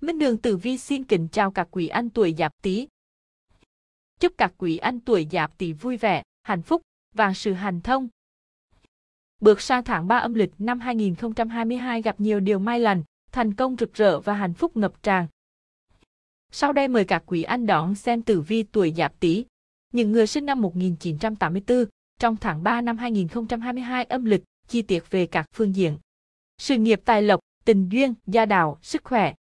Minh Đường Tử Vi xin kính chào các quý anh tuổi Giáp Tý. Chúc các quý anh tuổi Giáp Tý vui vẻ, hạnh phúc và sự hành thông. Bước sang tháng 3 âm lịch năm 2022 gặp nhiều điều may lành, thành công rực rỡ và hạnh phúc ngập tràn. Sau đây mời các quý anh đón xem tử vi tuổi Giáp Tý. Những người sinh năm 1984 trong tháng 3 năm 2022 âm lịch chi tiết về các phương diện. Sự nghiệp tài lộc, tình duyên, gia đạo, sức khỏe,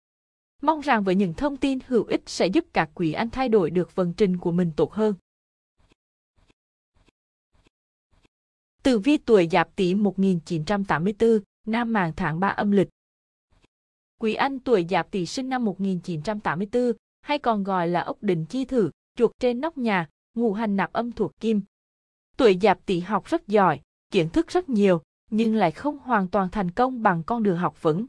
Mong rằng với những thông tin hữu ích sẽ giúp các quý anh thay đổi được vận trình của mình tốt hơn. Tử vi tuổi Giáp Tý 1984, nam mạng tháng 3 âm lịch. Quý anh tuổi Giáp Tý sinh năm 1984, hay còn gọi là ốc đỉnh chi thử, chuột trên nóc nhà, ngũ hành nạp âm thuộc kim. Tuổi Giáp Tý học rất giỏi, kiến thức rất nhiều, nhưng lại không hoàn toàn thành công bằng con đường học vững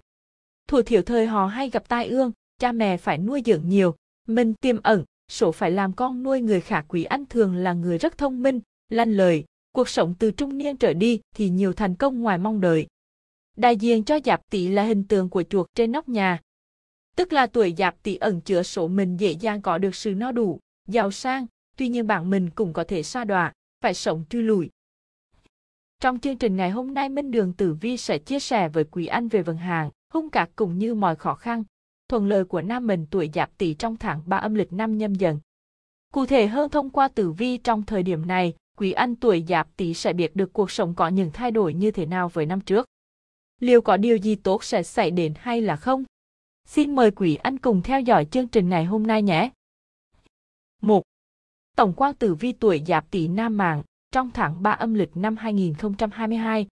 thuở thiểu thời họ hay gặp tai ương, cha mẹ phải nuôi dưỡng nhiều, mình tiềm ẩn, sổ phải làm con nuôi người khả quý ăn thường là người rất thông minh, lanh lời, cuộc sống từ trung niên trở đi thì nhiều thành công ngoài mong đợi. Đại diện cho giáp tỵ là hình tượng của chuột trên nóc nhà. Tức là tuổi giáp tỵ ẩn chứa số mình dễ dàng có được sự no đủ, giàu sang, tuy nhiên bản mình cũng có thể sa đọa, phải sống truy lùi. Trong chương trình ngày hôm nay Minh Đường Tử Vi sẽ chia sẻ với quý anh về vận hàng hung cạc cùng như mọi khó khăn. thuận lời của nam mình tuổi giáp tỵ trong tháng 3 âm lịch năm nhâm dần. Cụ thể hơn thông qua tử vi trong thời điểm này, quý anh tuổi giáp tỵ sẽ biết được cuộc sống có những thay đổi như thế nào với năm trước. Liệu có điều gì tốt sẽ xảy đến hay là không? Xin mời quý anh cùng theo dõi chương trình ngày hôm nay nhé. 1. Tổng quan tử vi tuổi giáp tỵ nam mạng trong tháng 3 âm lịch năm 2022,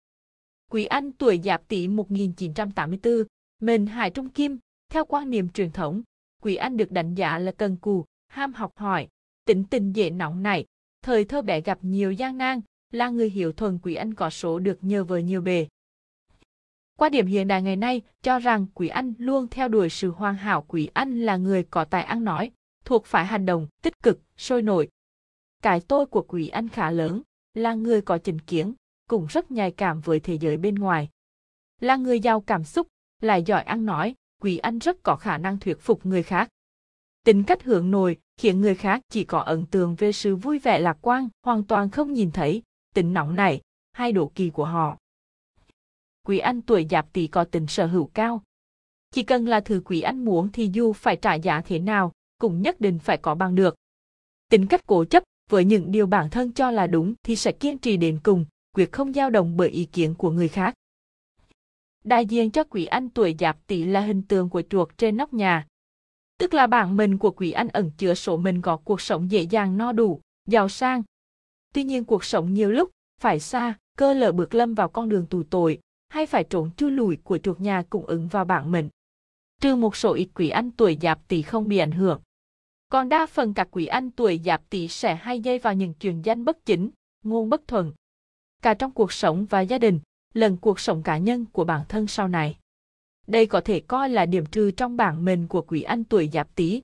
Quý Anh tuổi Giáp Tỵ 1984, mệnh Hải Trung Kim, theo quan niệm truyền thống, Quý Anh được đánh giá là cần cù, ham học hỏi, tính tình dễ nóng nảy, thời thơ bé gặp nhiều gian nan, là người hiểu thuần Quý Anh có số được nhờ vợ nhiều bề. Qua điểm hiện đại ngày nay cho rằng Quý Anh luôn theo đuổi sự hoàn hảo Quý Anh là người có tài ăn nói, thuộc phải hành động, tích cực, sôi nổi. Cái tôi của Quý Anh khá lớn, là người có chính kiến, cũng rất nhạy cảm với thế giới bên ngoài. Là người giàu cảm xúc, lại giỏi ăn nói, Quý Anh rất có khả năng thuyết phục người khác. Tính cách hướng nội khiến người khác chỉ có ấn tượng về sự vui vẻ lạc quan, hoàn toàn không nhìn thấy tính nóng nảy, hay độ kỳ của họ. Quý Anh tuổi giáp tỵ có tính sở hữu cao. Chỉ cần là thứ Quý Anh muốn thì dù phải trả giá thế nào, cũng nhất định phải có bằng được. Tính cách cố chấp với những điều bản thân cho là đúng thì sẽ kiên trì đến cùng, quyết không dao động bởi ý kiến của người khác. Đại diện cho quỷ Anh tuổi Giáp Tỵ là hình tượng của chuột trên nóc nhà. Tức là bản mệnh của quỷ Anh ẩn chứa số mình có cuộc sống dễ dàng no đủ, giàu sang. Tuy nhiên cuộc sống nhiều lúc phải xa, cơ lở bước lâm vào con đường tù tội, hay phải trốn chui lùi của chuột nhà cũng ứng vào bản mệnh. Trừ một số ít quỷ Anh tuổi Giáp Tỵ không bị ảnh hưởng. Còn đa phần các quỷ Anh tuổi Giáp Tỵ sẽ hay dây vào những chuyện danh bất chính, ngôn bất thuận, cả trong cuộc sống và gia đình, lần cuộc sống cá nhân của bản thân sau này. Đây có thể coi là điểm trừ trong bảng mệnh của quỷ ăn tuổi giáp tý.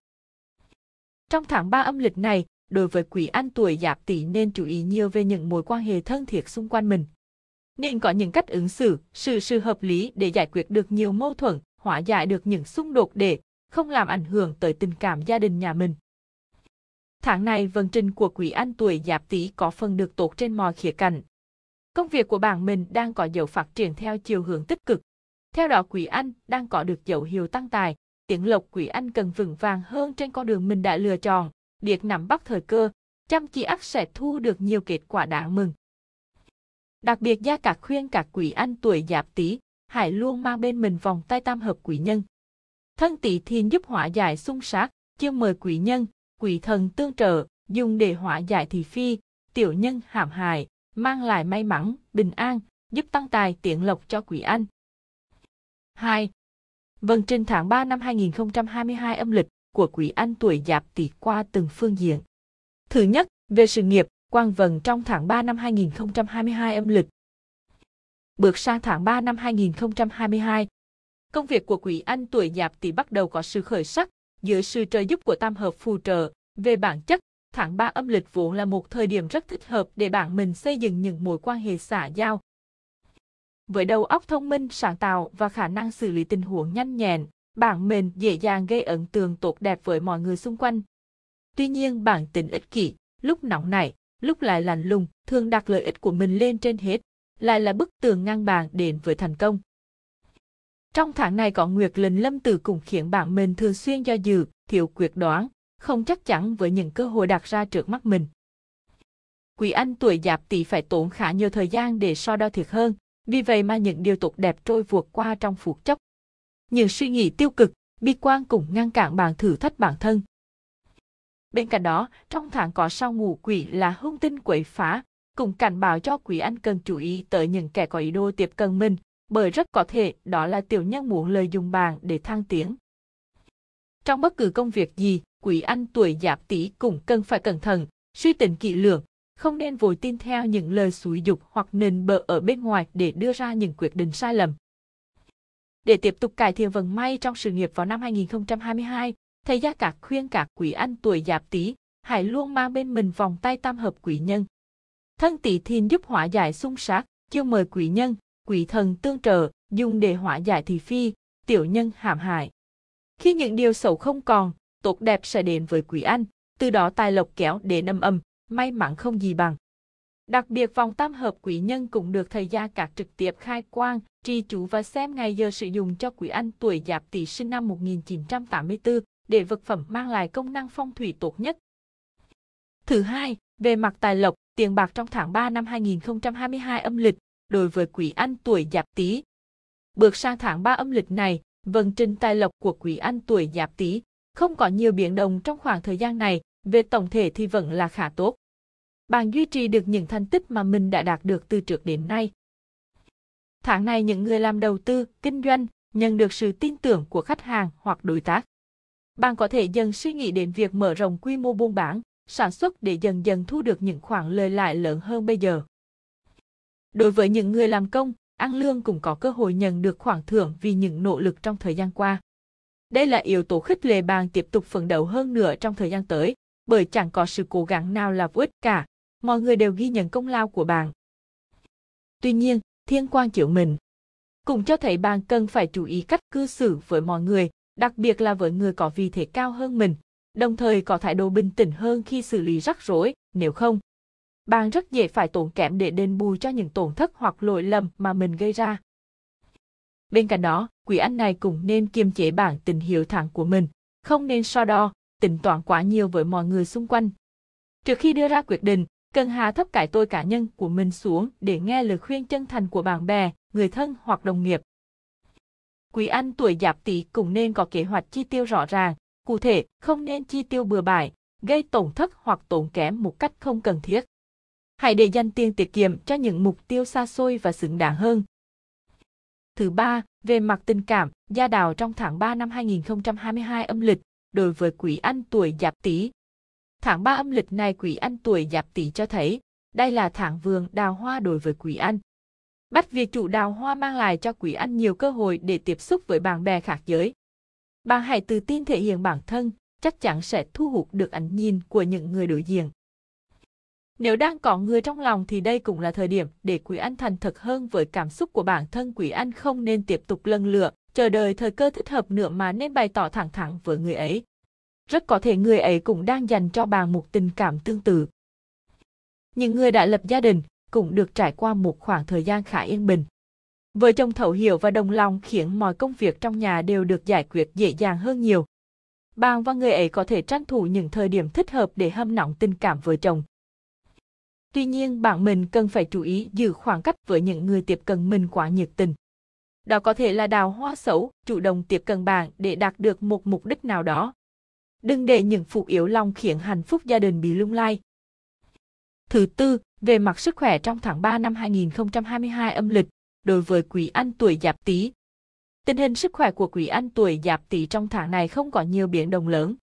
Trong tháng 3 âm lịch này, đối với quỷ ăn tuổi giáp tý nên chú ý nhiều về những mối quan hệ thân thiết xung quanh mình. Nên có những cách ứng xử, sự sự hợp lý để giải quyết được nhiều mâu thuẫn, hóa giải được những xung đột để không làm ảnh hưởng tới tình cảm gia đình nhà mình. Tháng này vận trình của quỷ ăn tuổi giáp tý có phần được tốt trên mọi khía cạnh, Công việc của bản mình đang có dấu phát triển theo chiều hướng tích cực. Theo đó quỷ Anh đang có được dấu hiệu tăng tài, tiếng lộc quỷ Anh cần vững vàng hơn trên con đường mình đã lựa chọn, điệt nắm bắt thời cơ, chăm chỉ ắt sẽ thu được nhiều kết quả đáng mừng. Đặc biệt gia cả khuyên các quỷ Anh tuổi Giáp Tý, hãy luôn mang bên mình vòng tay tam hợp quỷ nhân. Thân tỷ Thiên giúp hóa giải xung sát, chiêu mời quỷ nhân, quỷ thần tương trợ, dùng để hóa giải thị phi, tiểu nhân hãm hại, mang lại may mắn, bình an, giúp tăng tài tiện lộc cho quý anh. 2. Vâng trên tháng 3 năm 2022 âm lịch của quý anh tuổi giáp tỷ qua từng phương diện. Thứ nhất, về sự nghiệp, quang vần trong tháng 3 năm 2022 âm lịch. Bước sang tháng 3 năm 2022, công việc của quý anh tuổi giáp tỷ bắt đầu có sự khởi sắc dưới sự trợ giúp của tam hợp phù trợ về bản chất Tháng 3 âm lịch vốn là một thời điểm rất thích hợp để bản mình xây dựng những mối quan hệ xã giao. Với đầu óc thông minh, sáng tạo và khả năng xử lý tình huống nhanh nhẹn, bản mình dễ dàng gây ấn tượng tốt đẹp với mọi người xung quanh. Tuy nhiên bản tính ích kỷ, lúc nóng nảy, lúc lại lạnh lùng, thường đặt lợi ích của mình lên trên hết, lại là bức tường ngăn bàn đến với thành công. Trong tháng này có Nguyệt Linh Lâm Tử cũng khiến bản mình thường xuyên do dự, thiếu quyết đoán, không chắc chắn với những cơ hội đặt ra trước mắt mình. Quý Anh tuổi giáp tỵ phải tốn khá nhiều thời gian để so đo thiệt hơn, vì vậy mà những điều tục đẹp trôi vượt qua trong phút chốc. Những suy nghĩ tiêu cực, bi quan cũng ngăn cản bạn thử thách bản thân. Bên cạnh đó, trong tháng có sao ngủ quỷ là hung tinh quậy phá, cũng cảnh báo cho quý anh cần chú ý tới những kẻ có ý đồ tiếp cận mình, bởi rất có thể đó là tiểu nhân muốn lợi dụng bạn để thăng tiến. Trong bất cứ công việc gì, quý anh tuổi giáp tý cũng cần phải cẩn thận, suy tính kỹ lưỡng, không nên vội tin theo những lời xúi dục hoặc nền bợ ở bên ngoài để đưa ra những quyết định sai lầm. Để tiếp tục cải thiện vận may trong sự nghiệp vào năm 2022, thầy Gia Cạc khuyên các quý anh tuổi giáp tý hãy luôn mang bên mình vòng tay tam hợp quý nhân. Thân tỷ thìn giúp hóa giải xung sát, chiêu mời quý nhân, quý thần tương trợ, dùng để hóa giải thị phi, tiểu nhân hãm hại. Khi những điều xấu không còn, tốt đẹp sẽ đến với Quý Anh, từ đó tài lộc kéo đến âm âm, may mắn không gì bằng. Đặc biệt vòng tam hợp quý nhân cũng được thời gian các trực tiếp khai quang, trì chú và xem ngày giờ sử dụng cho quý anh tuổi giáp tỷ sinh năm 1984 để vật phẩm mang lại công năng phong thủy tốt nhất. Thứ hai, về mặt tài lộc, tiền bạc trong tháng 3 năm 2022 âm lịch đối với quý anh tuổi giáp tý. Bước sang tháng 3 âm lịch này, vận trình tài lộc của quý anh tuổi giáp tý không có nhiều biến động trong khoảng thời gian này, về tổng thể thì vẫn là khá tốt. Bạn duy trì được những thành tích mà mình đã đạt được từ trước đến nay. Tháng này những người làm đầu tư, kinh doanh nhận được sự tin tưởng của khách hàng hoặc đối tác. Bạn có thể dần suy nghĩ đến việc mở rộng quy mô buôn bán, sản xuất để dần dần thu được những khoản lời lại lớn hơn bây giờ. Đối với những người làm công, ăn lương cũng có cơ hội nhận được khoản thưởng vì những nỗ lực trong thời gian qua. Đây là yếu tố khích lệ bạn tiếp tục phấn đấu hơn nữa trong thời gian tới, bởi chẳng có sự cố gắng nào là vô ích cả. Mọi người đều ghi nhận công lao của bạn. Tuy nhiên, thiên quan chịu mình. Cũng cho thấy bạn cần phải chú ý cách cư xử với mọi người, đặc biệt là với người có vị thế cao hơn mình, đồng thời có thái độ bình tĩnh hơn khi xử lý rắc rối, nếu không. Bạn rất dễ phải tốn kém để đền bù cho những tổn thất hoặc lỗi lầm mà mình gây ra. Bên cạnh đó, quý anh này cũng nên kiềm chế bản tình hiếu thẳng của mình, không nên so đo, tính toán quá nhiều với mọi người xung quanh. Trước khi đưa ra quyết định, cần hạ thấp cái tôi cá nhân của mình xuống để nghe lời khuyên chân thành của bạn bè, người thân hoặc đồng nghiệp. Quý anh tuổi giáp tỵ cũng nên có kế hoạch chi tiêu rõ ràng, cụ thể không nên chi tiêu bừa bãi, gây tổn thất hoặc tốn kém một cách không cần thiết. Hãy để dành tiền tiết kiệm cho những mục tiêu xa xôi và xứng đáng hơn, Thứ ba, về mặt tình cảm, gia đào trong tháng 3 năm 2022 âm lịch, đối với quý anh tuổi giáp tý. Tháng 3 âm lịch này quý anh tuổi giáp tý cho thấy, đây là tháng vườn đào hoa đối với quý anh. Bắt việc chủ đào hoa mang lại cho quý anh nhiều cơ hội để tiếp xúc với bạn bè khác giới. Bạn hãy tự tin thể hiện bản thân, chắc chắn sẽ thu hút được ánh nhìn của những người đối diện. Nếu đang có người trong lòng thì đây cũng là thời điểm để quý ăn thành thật hơn với cảm xúc của bản thân quý ăn không nên tiếp tục lân lửa, chờ đợi thời cơ thích hợp nữa mà nên bày tỏ thẳng thắn với người ấy. Rất có thể người ấy cũng đang dành cho bạn một tình cảm tương tự. Những người đã lập gia đình cũng được trải qua một khoảng thời gian khá yên bình. Vợ chồng thấu hiểu và đồng lòng khiến mọi công việc trong nhà đều được giải quyết dễ dàng hơn nhiều. Bạn và người ấy có thể tranh thủ những thời điểm thích hợp để hâm nóng tình cảm vợ chồng, Tuy nhiên bạn mình cần phải chú ý giữ khoảng cách với những người tiếp cận mình quá nhiệt tình. Đó có thể là đào hoa xấu, chủ động tiếp cận bạn để đạt được một mục đích nào đó. Đừng để những phụ yếu lòng khiến hạnh phúc gia đình bị lung lay. Thứ tư, về mặt sức khỏe trong tháng 3 năm 2022 âm lịch, đối với quý anh tuổi Giáp Tý. Tình hình sức khỏe của quý anh tuổi Giáp Tý trong tháng này không có nhiều biến động lớn.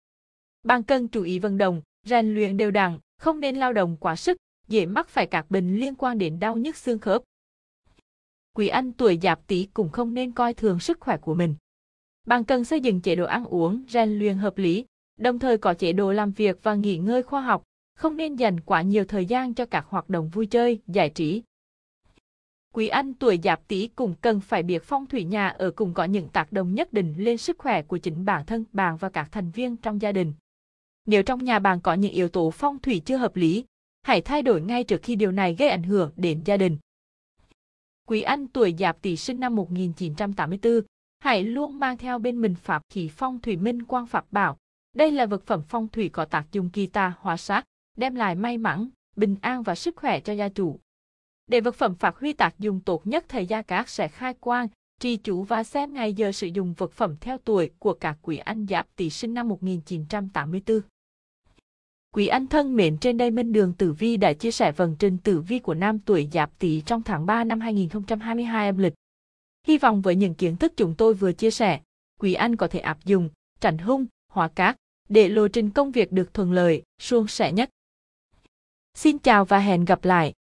Bạn cần chú ý vận động, rèn luyện đều đặn, không nên lao động quá sức dễ mắc phải các bệnh liên quan đến đau nhức xương khớp. Quý anh tuổi giáp tý cũng không nên coi thường sức khỏe của mình. Bạn cần xây dựng chế độ ăn uống, rèn luyện hợp lý, đồng thời có chế độ làm việc và nghỉ ngơi khoa học, không nên dành quá nhiều thời gian cho các hoạt động vui chơi, giải trí. Quý anh tuổi giáp tý cũng cần phải biết phong thủy nhà ở cùng có những tác động nhất định lên sức khỏe của chính bản thân bạn và các thành viên trong gia đình. Nếu trong nhà bạn có những yếu tố phong thủy chưa hợp lý, hãy thay đổi ngay trước khi điều này gây ảnh hưởng đến gia đình. Quý Anh tuổi Giáp Tỵ sinh năm 1984, hãy luôn mang theo bên mình pháp khí phong thủy minh quang pháp bảo. Đây là vật phẩm phong thủy có tác dụng kỳ tà hóa sát, đem lại may mắn, bình an và sức khỏe cho gia chủ. Để vật phẩm phát huy tác dụng tốt nhất thời gia cát sẽ khai quang, trì chủ và xem ngày giờ sử dụng vật phẩm theo tuổi của các quý anh giáp tỷ sinh năm 1984. Quý anh thân mến trên đây Minh Đường Tử Vi đã chia sẻ vầng trình tử vi của nam tuổi Giáp Tý trong tháng 3 năm 2022 âm lịch. Hy vọng với những kiến thức chúng tôi vừa chia sẻ, quý anh có thể áp dụng, tránh hung, hóa cát, để lộ trình công việc được thuận lợi, suôn sẻ nhất. Xin chào và hẹn gặp lại!